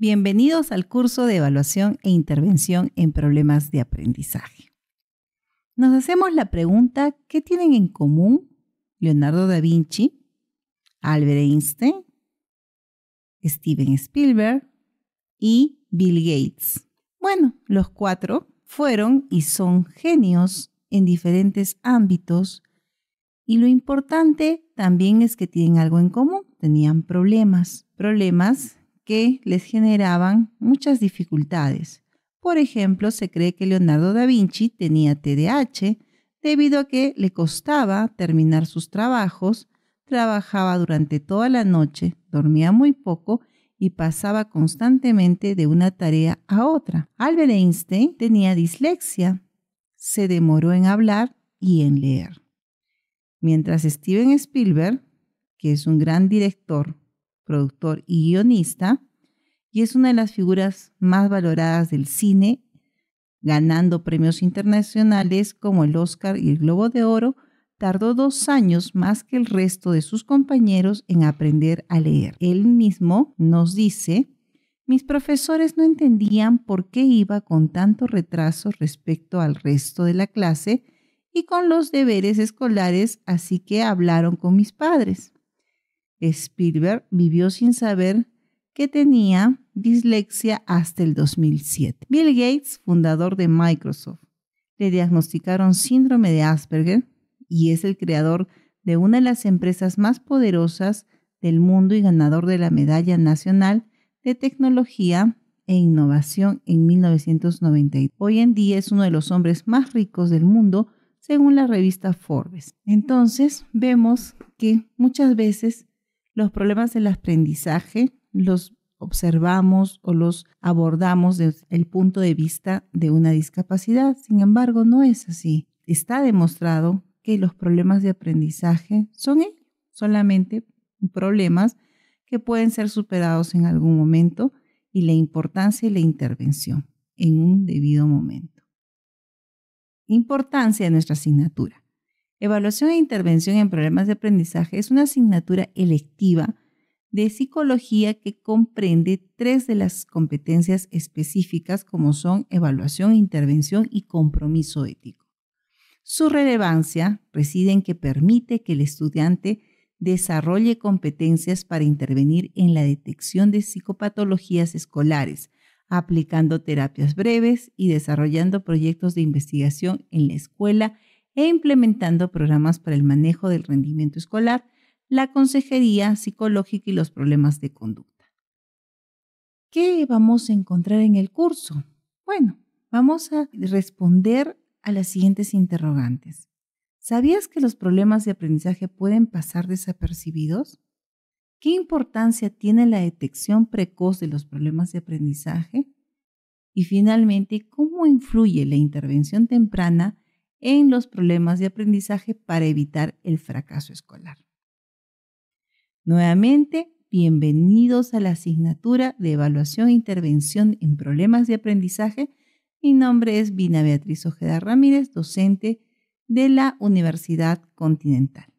Bienvenidos al curso de evaluación e intervención en problemas de aprendizaje. Nos hacemos la pregunta, ¿qué tienen en común Leonardo da Vinci, Albert Einstein, Steven Spielberg y Bill Gates? Bueno, los cuatro fueron y son genios en diferentes ámbitos y lo importante también es que tienen algo en común, tenían problemas, problemas que les generaban muchas dificultades. Por ejemplo, se cree que Leonardo da Vinci tenía TDAH debido a que le costaba terminar sus trabajos, trabajaba durante toda la noche, dormía muy poco y pasaba constantemente de una tarea a otra. Albert Einstein tenía dislexia, se demoró en hablar y en leer. Mientras Steven Spielberg, que es un gran director productor y guionista, y es una de las figuras más valoradas del cine, ganando premios internacionales como el Oscar y el Globo de Oro, tardó dos años más que el resto de sus compañeros en aprender a leer. Él mismo nos dice, mis profesores no entendían por qué iba con tanto retraso respecto al resto de la clase y con los deberes escolares, así que hablaron con mis padres. Spielberg vivió sin saber que tenía dislexia hasta el 2007. Bill Gates, fundador de Microsoft, le diagnosticaron síndrome de Asperger y es el creador de una de las empresas más poderosas del mundo y ganador de la Medalla Nacional de Tecnología e Innovación en 1990. Hoy en día es uno de los hombres más ricos del mundo según la revista Forbes. Entonces vemos que muchas veces los problemas del aprendizaje los observamos o los abordamos desde el punto de vista de una discapacidad. Sin embargo, no es así. Está demostrado que los problemas de aprendizaje son solamente problemas que pueden ser superados en algún momento y la importancia y la intervención en un debido momento. Importancia de nuestra asignatura. Evaluación e intervención en problemas de aprendizaje es una asignatura electiva de psicología que comprende tres de las competencias específicas como son evaluación, intervención y compromiso ético. Su relevancia reside en que permite que el estudiante desarrolle competencias para intervenir en la detección de psicopatologías escolares, aplicando terapias breves y desarrollando proyectos de investigación en la escuela e implementando programas para el manejo del rendimiento escolar, la consejería psicológica y los problemas de conducta. ¿Qué vamos a encontrar en el curso? Bueno, vamos a responder a las siguientes interrogantes. ¿Sabías que los problemas de aprendizaje pueden pasar desapercibidos? ¿Qué importancia tiene la detección precoz de los problemas de aprendizaje? Y finalmente, ¿cómo influye la intervención temprana en los problemas de aprendizaje para evitar el fracaso escolar. Nuevamente, bienvenidos a la asignatura de evaluación e intervención en problemas de aprendizaje. Mi nombre es Vina Beatriz Ojeda Ramírez, docente de la Universidad Continental.